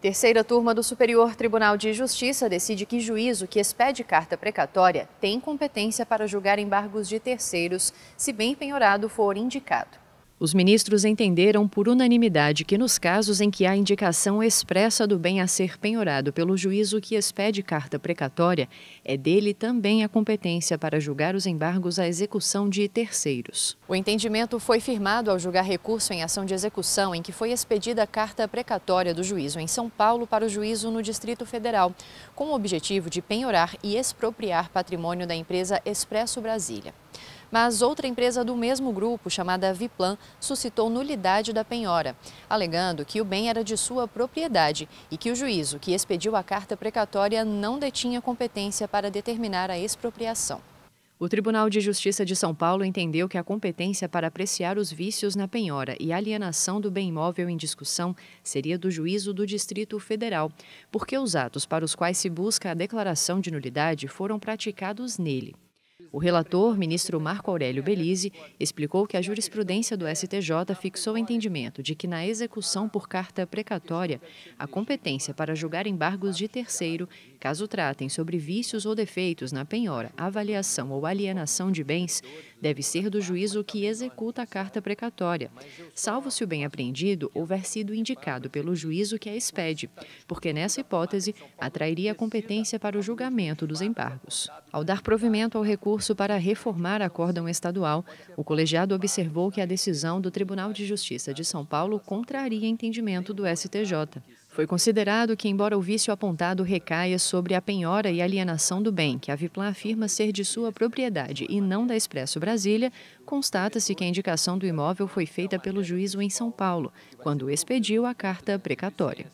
Terceira turma do Superior Tribunal de Justiça decide que juízo que expede carta precatória tem competência para julgar embargos de terceiros, se bem penhorado for indicado. Os ministros entenderam por unanimidade que, nos casos em que há indicação expressa do bem a ser penhorado pelo juízo que expede carta precatória, é dele também a competência para julgar os embargos à execução de terceiros. O entendimento foi firmado ao julgar recurso em ação de execução em que foi expedida a carta precatória do juízo em São Paulo para o juízo no Distrito Federal, com o objetivo de penhorar e expropriar patrimônio da empresa Expresso Brasília mas outra empresa do mesmo grupo, chamada Viplan, suscitou nulidade da penhora, alegando que o bem era de sua propriedade e que o juízo que expediu a carta precatória não detinha competência para determinar a expropriação. O Tribunal de Justiça de São Paulo entendeu que a competência para apreciar os vícios na penhora e alienação do bem imóvel em discussão seria do juízo do Distrito Federal, porque os atos para os quais se busca a declaração de nulidade foram praticados nele. O relator, ministro Marco Aurélio Belize, explicou que a jurisprudência do STJ fixou o entendimento de que, na execução por carta precatória, a competência para julgar embargos de terceiro, caso tratem sobre vícios ou defeitos na penhora, avaliação ou alienação de bens, deve ser do juízo que executa a carta precatória, salvo se o bem apreendido houver sido indicado pelo juízo que a expede, porque nessa hipótese atrairia competência para o julgamento dos embargos. Ao dar provimento ao recurso para reformar a cordão estadual, o colegiado observou que a decisão do Tribunal de Justiça de São Paulo contraria entendimento do STJ. Foi considerado que, embora o vício apontado recaia sobre a penhora e alienação do bem, que a Viplan afirma ser de sua propriedade e não da Expresso Brasília, constata-se que a indicação do imóvel foi feita pelo juízo em São Paulo, quando expediu a carta precatória.